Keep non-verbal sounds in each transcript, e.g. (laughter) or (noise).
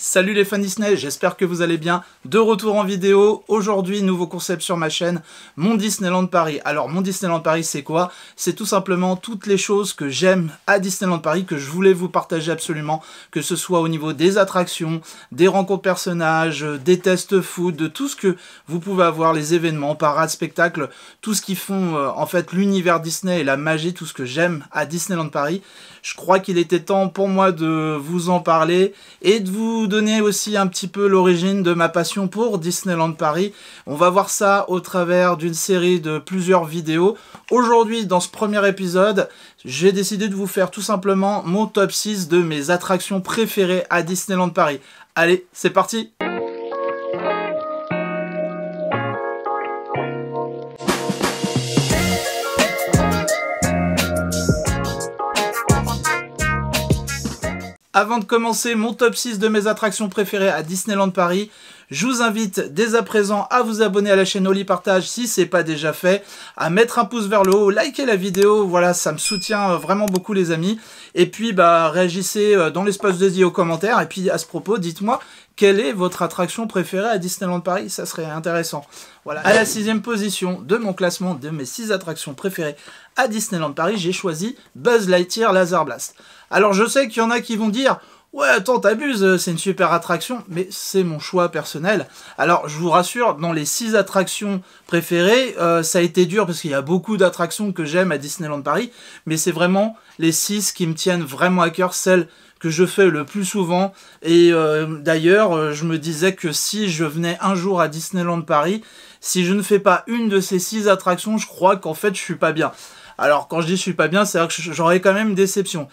Salut les fans Disney, j'espère que vous allez bien. De retour en vidéo, aujourd'hui nouveau concept sur ma chaîne, mon Disneyland Paris. Alors mon Disneyland Paris c'est quoi C'est tout simplement toutes les choses que j'aime à Disneyland Paris, que je voulais vous partager absolument, que ce soit au niveau des attractions, des rencontres personnages, des tests food, de tout ce que vous pouvez avoir, les événements, parades, spectacles, tout ce qui font euh, en fait l'univers Disney et la magie, tout ce que j'aime à Disneyland Paris. Je crois qu'il était temps pour moi de vous en parler et de vous donner aussi un petit peu l'origine de ma passion pour Disneyland Paris. On va voir ça au travers d'une série de plusieurs vidéos. Aujourd'hui, dans ce premier épisode, j'ai décidé de vous faire tout simplement mon top 6 de mes attractions préférées à Disneyland Paris. Allez, c'est parti Avant de commencer mon top 6 de mes attractions préférées à Disneyland Paris, je vous invite dès à présent à vous abonner à la chaîne Oli Partage si c'est pas déjà fait, à mettre un pouce vers le haut, liker la vidéo, voilà, ça me soutient euh, vraiment beaucoup les amis. Et puis bah réagissez euh, dans l'espace dédié aux commentaires et puis à ce propos, dites-moi quelle est votre attraction préférée à Disneyland Paris Ça serait intéressant. Voilà, à la sixième position de mon classement de mes six attractions préférées à Disneyland Paris, j'ai choisi Buzz Lightyear Laser Blast. Alors je sais qu'il y en a qui vont dire Ouais, attends, t'abuses, euh, c'est une super attraction, mais c'est mon choix personnel. Alors, je vous rassure, dans les 6 attractions préférées, euh, ça a été dur parce qu'il y a beaucoup d'attractions que j'aime à Disneyland Paris, mais c'est vraiment les 6 qui me tiennent vraiment à cœur, celles que je fais le plus souvent. Et euh, d'ailleurs, je me disais que si je venais un jour à Disneyland Paris, si je ne fais pas une de ces 6 attractions, je crois qu'en fait, je suis pas bien. Alors quand je dis je suis pas bien, c'est vrai que j'aurais quand même une déception.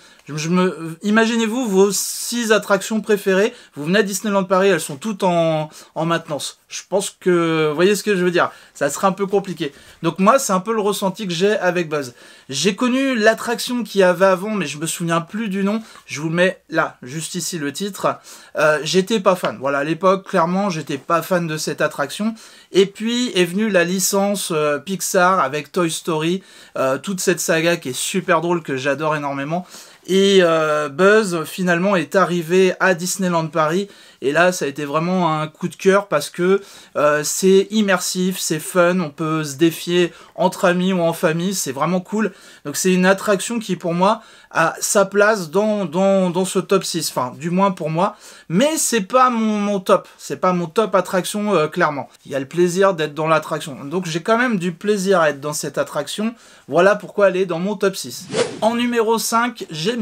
imaginez-vous vos six attractions préférées. Vous venez à Disneyland Paris, elles sont toutes en maintenance. Je pense que, vous voyez ce que je veux dire, ça sera un peu compliqué. Donc moi, c'est un peu le ressenti que j'ai avec Buzz. J'ai connu l'attraction qui avait avant, mais je me souviens plus du nom. Je vous mets là, juste ici le titre. Euh, j'étais pas fan. Voilà, à l'époque, clairement, j'étais pas fan de cette attraction. Et puis est venue la licence euh, Pixar avec Toy Story, euh, toute cette saga qui est super drôle que j'adore énormément. Et euh, Buzz finalement est arrivé à Disneyland Paris. Et là, ça a été vraiment un coup de cœur parce que euh, c'est immersif, c'est fun, on peut se défier entre amis ou en famille, c'est vraiment cool. Donc c'est une attraction qui pour moi a sa place dans, dans, ce top 6, enfin du moins pour moi. Mais c'est pas mon, top, c'est pas mon top attraction euh, clairement. Il y a le plaisir d'être dans l'attraction. Donc j'ai quand même du plaisir à être dans cette attraction. Voilà pourquoi elle est dans mon top 6. En numéro 5, j'ai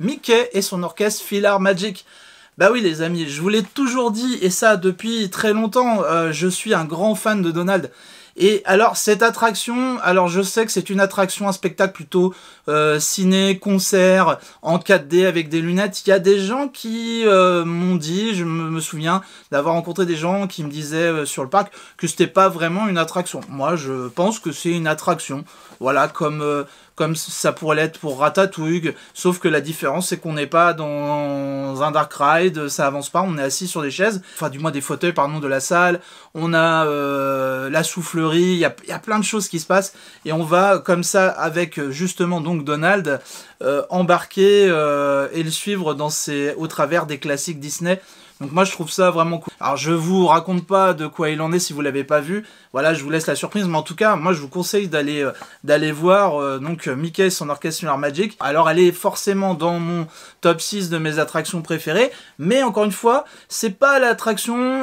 Mickey et son orchestre Philhar Magic. Bah oui les amis, je vous l'ai toujours dit, et ça depuis très longtemps, euh, je suis un grand fan de Donald. Et alors cette attraction, alors je sais que c'est une attraction, un spectacle plutôt euh, ciné, concert, en 4D avec des lunettes. Il y a des gens qui euh, m'ont dit, je me, souviens d'avoir rencontré des gens qui me disaient sur le parc que c'était pas vraiment une attraction. Moi je pense que c'est une attraction, voilà, comme comme ça pourrait l'être pour Ratatouille, sauf que la différence c'est qu'on n'est pas dans un dark ride, ça avance pas, on est assis sur des chaises, enfin du moins des fauteuils pardon de la salle, on a euh, la soufflerie, il y a, plein de choses qui se passent et on va comme ça avec justement donc Donald euh, embarquer euh, et le suivre dans ses, au travers des classiques Disney donc moi je trouve ça vraiment cool. Alors je vous raconte pas de quoi il en est si vous l'avez pas vu. Voilà, je vous laisse la surprise, mais en tout cas, moi je vous conseille d'aller euh, d'aller voir euh, donc euh, Mickey son orchestre Magic. Alors elle est forcément dans mon top 6 de mes attractions préférées, mais encore une fois, c'est pas l'attraction,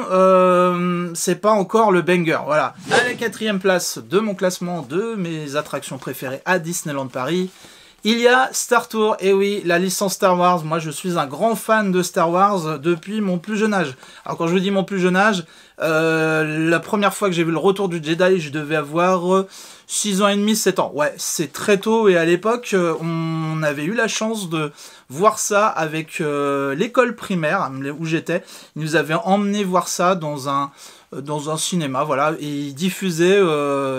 c'est pas encore le banger. Voilà. À la quatrième place de mon classement de mes attractions préférées à Disneyland Paris. Il y a Star Tour, et eh oui, la licence Star Wars. Moi, je suis un grand fan de Star Wars depuis mon plus jeune âge. Alors, quand je vous dis mon plus jeune âge, euh, la première fois que j'ai vu le retour du Jedi, je devais avoir 6 euh, ans et demi, 7 ans. Ouais, c'est très tôt, et à l'époque, euh, on avait eu la chance de voir ça avec l'école primaire hein, où j'étais. Ils nous avaient emmené voir ça dans un dans un cinéma, voilà, et ils diffusaient,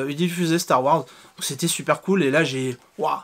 ils diffusaient Star Wars. C'était super cool, et là, j'ai... Waouh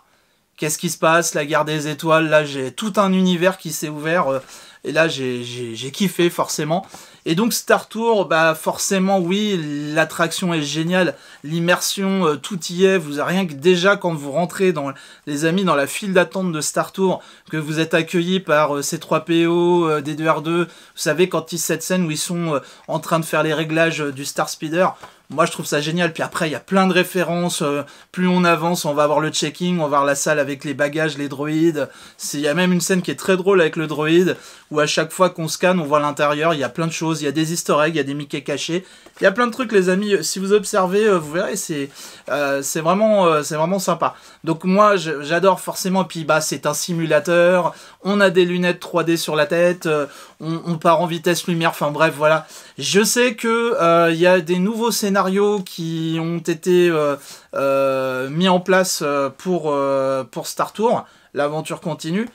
qu'est-ce qui se passe, la guerre des étoiles, là j'ai tout un univers qui s'est ouvert, euh, et là j'ai kiffé forcément. Et donc Star Tour, bah forcément oui, l'attraction est géniale, l'immersion, euh, tout y est, vous rien que déjà quand vous rentrez dans les amis dans la file d'attente de Star Tour, que vous êtes accueillis par euh, ces C3PO, D2R2, vous savez quand ils cette scène où ils sont en train de faire les réglages du Star Speeder, moi, je trouve ça génial. Puis après, il y a plein de références. Euh, plus on avance, on va voir le checking, on va voir la salle avec les bagages, les droïdes. Il y a même une scène qui est très drôle avec le droïde où à chaque fois qu'on scanne, on voit l'intérieur, il y a plein de choses, il y a des easter eggs, il y a des Mickey cachés, il y a plein de trucs les amis, euh, si vous observez, euh, vous verrez, c'est euh, vraiment, vraiment sympa. Donc moi j'adore forcément, puis bah, c'est un simulateur, on a des lunettes 3D sur la tête, on, part en vitesse lumière, enfin bref voilà. Je sais qu'il il y a des nouveaux scénarios qui ont été mis en place pour, pour Star Tour, l'aventure continue.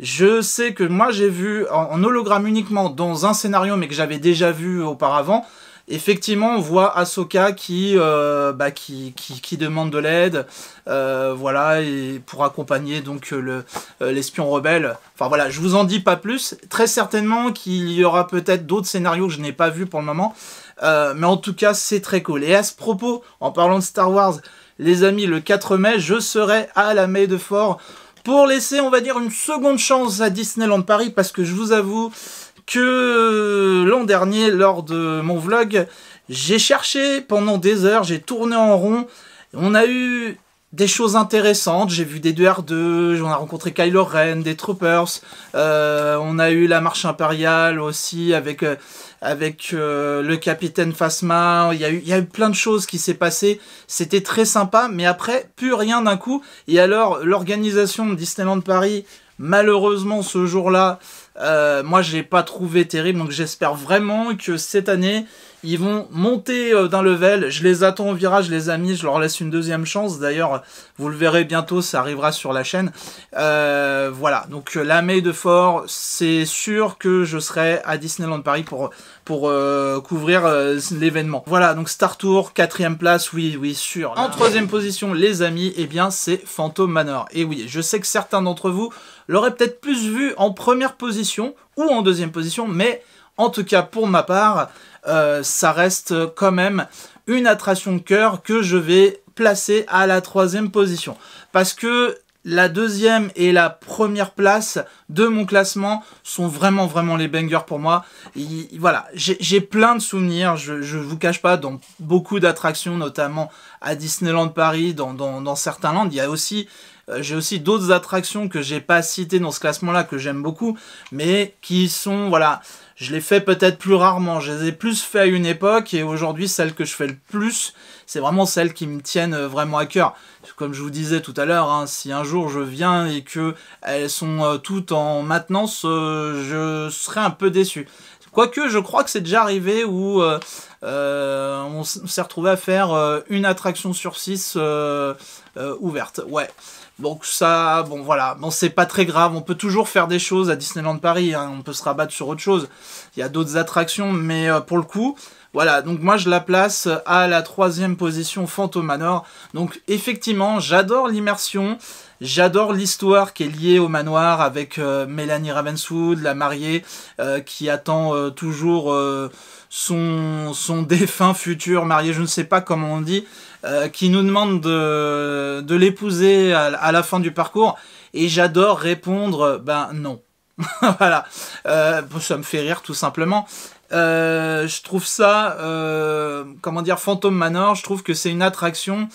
Je sais que moi j'ai vu en, hologramme uniquement dans un scénario mais que j'avais déjà vu auparavant. Effectivement, on voit Ahsoka qui, euh, bah, qui, demande de l'aide, euh, voilà, et pour accompagner donc euh, l'espion rebelle. Enfin voilà, je vous en dis pas plus. Très certainement qu'il y aura peut-être d'autres scénarios que je n'ai pas vu pour le moment, mais en tout cas c'est très cool. Et à ce propos, en parlant de Star Wars, les amis, le 4 mai, je serai à la May de Fort pour laisser, on va dire, une seconde chance à Disneyland Paris, parce que je vous avoue que euh, l'an dernier, lors de mon vlog, j'ai cherché pendant des heures, j'ai tourné en rond, on a eu des choses intéressantes. J'ai vu des 2R2, on a rencontré Kylo Ren, des Troopers, euh, on a eu la marche impériale aussi avec euh, avec euh, le capitaine Phasma. Il y, a eu, il y a eu plein de choses qui s'est passé. C'était très sympa, mais après, plus rien d'un coup. Et alors, l'organisation de Disneyland Paris, malheureusement, ce jour-là, moi, je l'ai pas trouvé terrible. Donc, j'espère vraiment que cette année, ils vont monter euh, d'un level. Je les attends au virage, les amis. Je leur laisse une deuxième chance. D'ailleurs, vous le verrez bientôt, ça arrivera sur la chaîne. Euh, voilà. Donc, euh, la May de Fort, c'est sûr que je serai à Disneyland Paris pour, pour couvrir l'événement. Voilà. Donc, Star Tour, quatrième place. Oui, oui, sûr. En troisième position, les amis, et eh bien, c'est Phantom Manor. Et oui, je sais que certains d'entre vous l'auraient peut-être plus vu en première position ou en deuxième position, mais en tout cas, pour ma part, euh, ça reste euh, quand même une attraction de cœur que je vais placer à la troisième position. Parce que la deuxième et la première place de mon classement sont vraiment vraiment les bangers pour moi. voilà, j'ai plein de souvenirs, je ne vous cache pas, dans beaucoup d'attractions, notamment à Disneyland Paris, dans, dans, dans certains lands. Il y a aussi euh, j'ai aussi d'autres attractions que j'ai pas citées dans ce classement-là que j'aime beaucoup, mais qui sont, voilà, je les fais peut-être plus rarement. Je les ai plus fait à une époque et aujourd'hui, celles que je fais le plus, c'est vraiment celles qui me tiennent euh, vraiment à cœur. Comme je vous disais tout à l'heure, hein, si un jour je viens et que elles sont euh, toutes en maintenance, je serai un peu déçu. Quoique, je crois que c'est déjà arrivé où on s'est retrouvé à faire une attraction sur six ouverte. Ouais. Donc ça, bon voilà, bon c'est pas très grave, on peut toujours faire des choses à Disneyland Paris, hein. on peut se rabattre sur autre chose, il y a d'autres attractions, mais euh, pour le coup, voilà, donc moi je la place à la troisième position Phantom Manor. Donc effectivement, j'adore l'immersion, j'adore l'histoire qui est liée au manoir avec euh, Mélanie Ravenswood, la mariée, euh, qui attend toujours son (laughs) défunt futur marié, je ne sais pas comment on dit. Euh, qui nous demande de, l'épouser à, la fin du parcours, et j'adore répondre, ben non. (laughs) voilà, euh, ça me fait rire tout simplement. Euh, je trouve ça, euh, comment dire, Phantom Manor, je trouve que c'est une attraction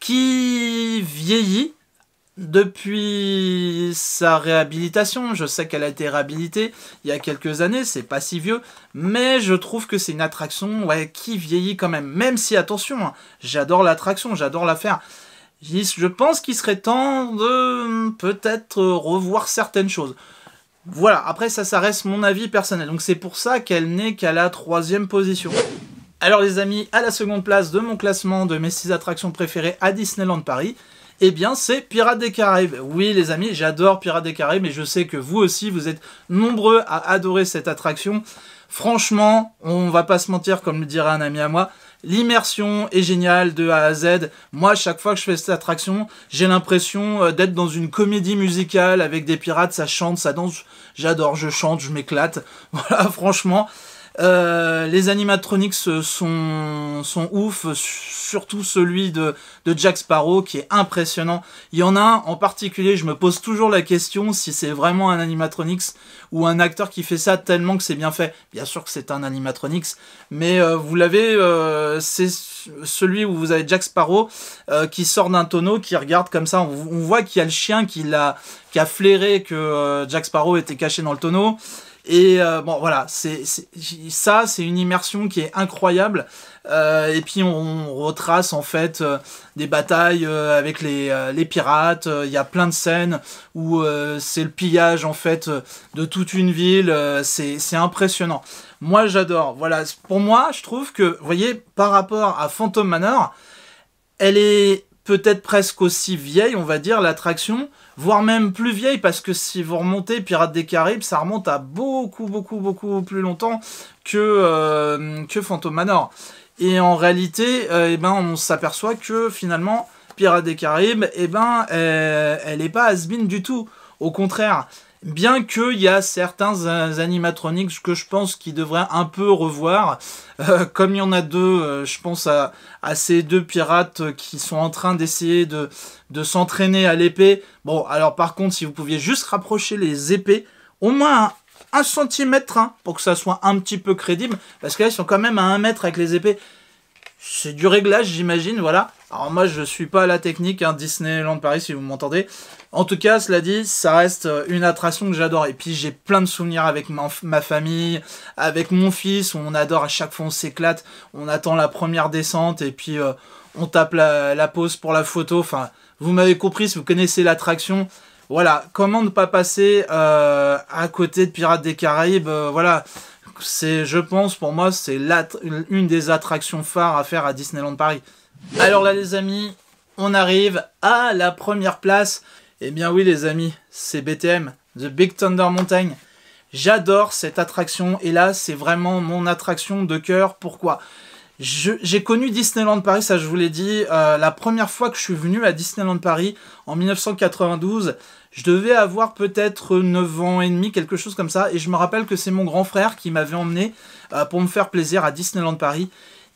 qui vieillit, depuis sa réhabilitation, je sais qu'elle a été réhabilitée il y a quelques années, c'est pas si vieux, mais je trouve que c'est une attraction qui vieillit quand même, même si attention, hein, j'adore l'attraction, j'adore la faire. Je pense qu'il serait temps de hmm, peut-être revoir certaines choses. Voilà, après ça, ça reste mon avis personnel, donc c'est pour ça qu'elle n'est qu'à la troisième position. Alors les amis, à la seconde place de mon classement de mes six attractions préférées à Disneyland Paris, eh bien c'est Pirates des Caraïbes. Oui les amis, j'adore Pirates des Caraïbes mais je sais que vous aussi, vous êtes nombreux à adorer cette attraction. Franchement, on va pas se mentir comme le dirait un ami à moi, L'immersion est géniale de A à Z. Moi, chaque fois que je fais cette attraction, j'ai l'impression euh, d'être dans une comédie musicale avec des pirates, ça chante, ça danse. J'adore, je chante, je m'éclate. (laughs) Voilà, franchement, euh, les animatronics euh, sont, ouf, surtout celui de, Jack Sparrow qui est impressionnant. Il y en a un en particulier, je me pose toujours la question si c'est vraiment un animatronics ou un acteur qui fait ça tellement que c'est bien fait. Bien sûr que c'est un animatronics, mais euh, vous l'avez, c'est celui où vous avez Jack Sparrow qui sort d'un tonneau, qui regarde comme ça, on, voit qu'il y a le chien qui, qui a flairé que Jack Sparrow était caché dans le tonneau. Et euh, bon, voilà, c'est ça, c'est une immersion qui est incroyable. Euh, et puis on, retrace en fait euh, des batailles avec les, les pirates. Il y a plein de scènes où c'est le pillage en fait de toute une ville. c'est impressionnant. Moi, j'adore. Voilà, pour moi, je trouve que, vous voyez, par rapport à Phantom Manor, elle est peut-être presque aussi vieille, on va dire, l'attraction, voire même plus vieille, parce que si vous remontez Pirates des Caraïbes, ça remonte à beaucoup, beaucoup, beaucoup plus longtemps que, euh, que Phantom Manor. Et en réalité, euh, eh ben, on s'aperçoit que finalement, Pirates des Caraïbes, eh ben, euh, elle n'est pas has du tout. Au contraire, Bien qu'il y a certains animatronics que je pense qu'ils devraient un peu revoir. Euh, comme il y en a deux, euh, je pense à, ces deux pirates qui sont en train d'essayer de, s'entraîner à l'épée. Bon, alors par contre, si vous pouviez juste rapprocher les épées, au moins un, centimètre, hein, pour que ça soit un petit peu crédible. Parce qu'elles sont quand même à un mètre avec les épées. C'est du réglage, j'imagine, voilà. Alors moi je suis pas à la technique hein, Disneyland Paris si vous m'entendez. En tout cas, cela dit, ça reste euh, une attraction que j'adore. Et puis j'ai plein de souvenirs avec ma, famille, avec mon fils, on adore à chaque fois on s'éclate, on attend la première descente et puis euh, on tape la, pause pour la photo. Enfin, vous m'avez compris, si vous connaissez l'attraction, voilà, comment ne pas passer euh, à côté de Pirates des Caraïbes Voilà, c'est, je pense, pour moi, c'est une des attractions phares à faire à Disneyland Paris. Alors là les amis, on arrive à la première place. Eh bien oui les amis, c'est BTM, The Big Thunder Mountain. J'adore cette attraction et là c'est vraiment mon attraction de cœur. Pourquoi j'ai connu Disneyland Paris, ça je vous l'ai dit, euh, la première fois que je suis venu à Disneyland Paris en 1992, je devais avoir peut-être 9 ans et demi, quelque chose comme ça, et je me rappelle que c'est mon grand frère qui m'avait emmené euh, pour me faire plaisir à Disneyland Paris,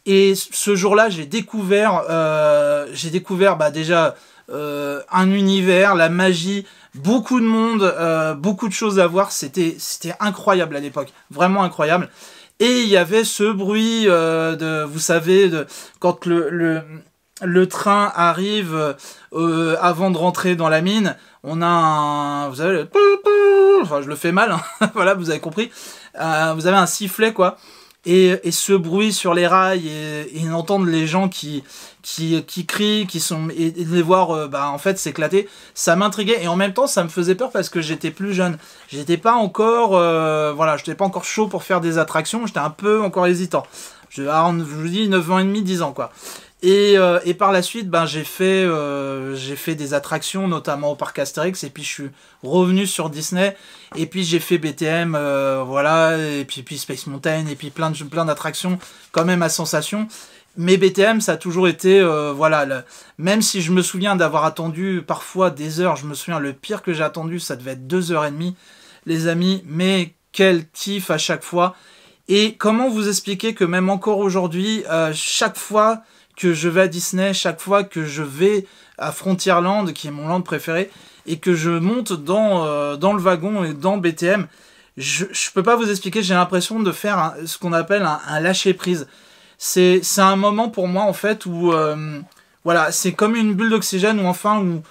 et ce jour-là, j'ai découvert, euh, j'ai découvert bah, déjà euh, un univers, la magie, beaucoup de monde, euh, beaucoup de choses à voir. C'était, c'était incroyable à l'époque, vraiment incroyable. Et il y avait ce bruit de, vous savez, de quand le, le, train arrive avant de rentrer dans la mine, on a un, vous savez, le... enfin je le fais mal, hein. (laughs) voilà, vous avez compris. vous avez un sifflet quoi et, ce bruit sur les rails et, et entendre les gens qui, qui, crient, qui sont et, les voir euh, bah, en fait s'éclater, ça m'intriguait et en même temps ça me faisait peur parce que j'étais plus jeune, j'étais pas encore euh, voilà, j'étais pas encore chaud pour faire des attractions, j'étais un peu encore hésitant. Je, ah, je vous dis 9 ans et demi, 10 ans quoi. Euh, et, par la suite, ben, j'ai fait, euh, des attractions, notamment au parc Asterix. et puis je suis revenu sur Disney, et puis j'ai fait BTM, euh, voilà, et puis, puis Space Mountain, et puis plein plein d'attractions, quand même à sensation. Mais BTM, ça a toujours été, voilà, même si je me souviens d'avoir attendu parfois des heures, je me souviens, le pire que j'ai attendu, ça devait être deux heures et demie, les amis, mais quel kiff à chaque fois. Et comment vous expliquer que même encore aujourd'hui, chaque fois que je vais à Disney, chaque fois que je vais à Frontierland, qui est mon land préféré, et que je monte dans, euh, dans le wagon et dans BTM, je, je peux pas vous expliquer, j'ai l'impression de faire ce qu'on appelle un, lâcher-prise. C'est un moment pour moi, en fait, où... Euh, voilà, c'est comme une bulle d'oxygène ou enfin, où,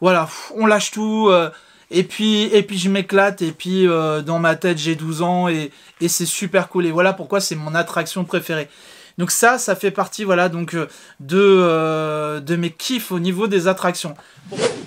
voilà, on lâche tout... Euh, et puis, et puis je m'éclate, et puis dans ma tête j'ai 12 ans, et, et c'est super cool. Et voilà pourquoi c'est mon attraction préférée. Donc ça, ça fait partie voilà donc euh, de, euh, de mes kiffs au niveau des attractions.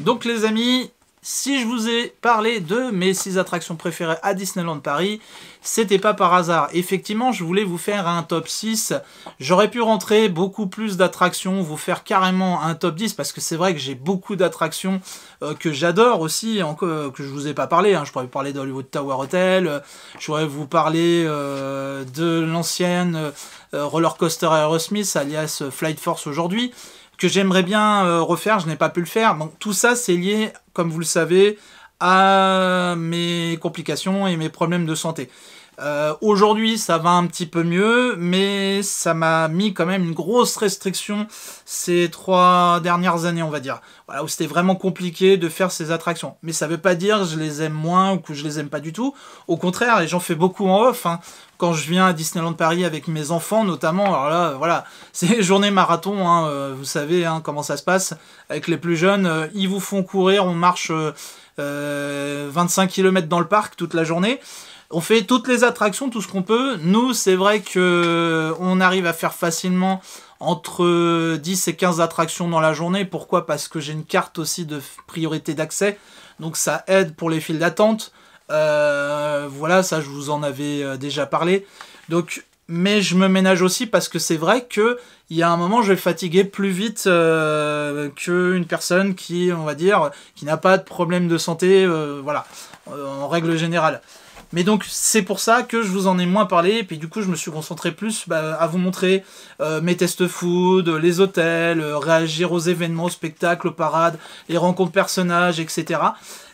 Donc les amis, si je vous ai parlé de mes 6 attractions préférées à Disneyland Paris, c'était pas par hasard. Effectivement, je voulais vous faire un top 6. J'aurais pu rentrer beaucoup plus d'attractions, vous faire carrément un top 10, parce que c'est vrai que j'ai beaucoup d'attractions euh, que j'adore aussi, euh, que je vous ai pas parlé. Hein. Je pourrais vous parler d'Hollywood Tower Hotel, euh, je pourrais vous parler de l'ancienne roller coaster Aerosmith, alias Flight Force aujourd'hui j'aimerais bien euh, refaire, je n'ai pas pu le faire. Donc tout ça, c'est lié, comme vous le savez, à mes complications et mes problèmes de santé. Euh, aujourd'hui, ça va un petit peu mieux, mais ça m'a mis quand même une grosse restriction ces trois dernières années, on va dire. Voilà, où c'était vraiment compliqué de faire ces attractions. Mais ça veut pas dire que je les aime moins ou que je les aime pas du tout. Au contraire, et j'en fais beaucoup en off, hein. quand je viens à Disneyland Paris avec mes enfants, notamment, alors là, voilà, (laughs) c'est journées marathon, hein, euh, vous savez hein, comment ça se passe. Avec les plus jeunes, euh, ils vous font courir, on marche... 25 km dans le parc toute la journée on fait toutes les attractions, tout ce qu'on peut. Nous, c'est vrai qu'on euh, arrive à faire facilement entre 10 et 15 attractions dans la journée. Pourquoi Parce que j'ai une carte aussi de priorité d'accès. Donc ça aide pour les files d'attente. Euh, voilà, ça je vous en avais euh, déjà parlé. Donc, mais je me ménage aussi parce que c'est vrai que il y a un moment je vais fatiguer plus vite qu'une personne qui, on va dire, qui n'a pas de problème de santé, voilà, en règle générale. Mais donc c'est pour ça que je vous en ai moins parlé, et puis du coup je me suis concentré plus bah, à vous montrer euh, mes tests food, les hôtels, euh, réagir aux événements, aux spectacles, aux parades, les rencontres personnages, etc.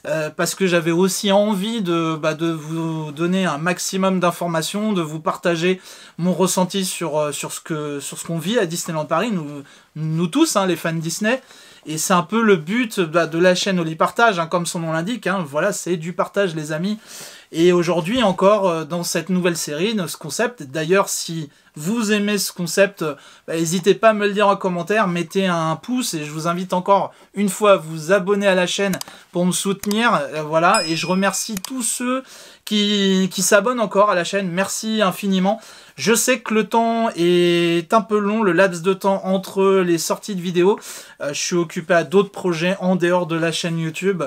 Euh, parce que j'avais aussi envie bah, de, vous donner un maximum d'informations, de vous partager mon ressenti sur, ce que sur ce qu'on vit à Disneyland Paris, nous, nous tous, hein, les fans Disney. Et c'est un peu le but bah, de la chaîne Oli Partage, hein, comme son nom l'indique. Hein. voilà, c'est du partage, les amis. Et aujourd'hui encore, euh, dans cette nouvelle série, ce concept, d'ailleurs si vous aimez ce concept, bah, n'hésitez pas à me le dire en commentaire, mettez un pouce et je vous invite encore une fois à vous abonner à la chaîne pour me soutenir. Euh, voilà, et je remercie tous ceux qui, qui s'abonnent encore à la chaîne. Merci infiniment. Je sais que le temps est un peu long, le laps de temps entre les sorties de vidéos. Euh, je suis occupé à d'autres projets en dehors de la chaîne YouTube.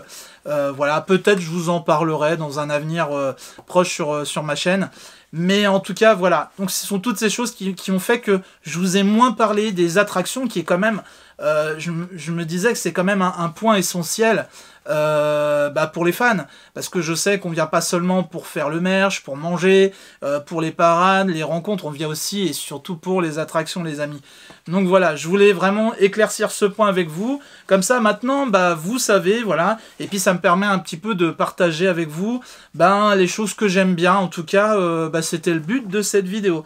Euh, voilà, peut-être je vous en parlerai dans un avenir euh, proche sur, ma chaîne. Mais en tout cas, voilà. Donc ce sont toutes ces choses qui, ont fait que je vous ai moins parlé des attractions, qui est quand même euh, je, me disais que c'est quand même un, point essentiel euh, bah, pour les fans. Parce que je sais qu'on vient pas seulement pour faire le merch, pour manger, euh, pour les parades, les rencontres, on vient aussi et surtout pour les attractions, les amis. Donc voilà, je voulais vraiment éclaircir ce point avec vous. Comme ça, maintenant, bah, vous savez, voilà. Et puis ça me permet un petit peu de partager avec vous ben, les choses que j'aime bien. En tout cas, bah, c'était le but de cette vidéo.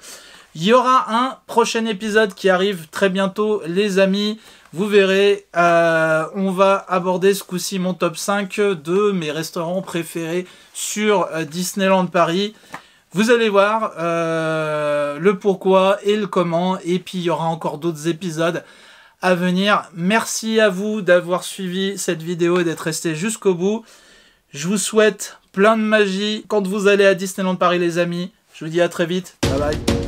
Il y aura un prochain épisode qui arrive très bientôt, les amis. Vous verrez, euh, on va aborder ce coup-ci mon top 5 de mes restaurants préférés sur euh, Disneyland Paris. Vous allez voir euh, le pourquoi et le comment. Et puis il y aura encore d'autres épisodes à venir. Merci à vous d'avoir suivi cette vidéo et d'être resté jusqu'au bout. Je vous souhaite plein de magie quand vous allez à Disneyland Paris les amis. Je vous dis à très vite. Bye bye.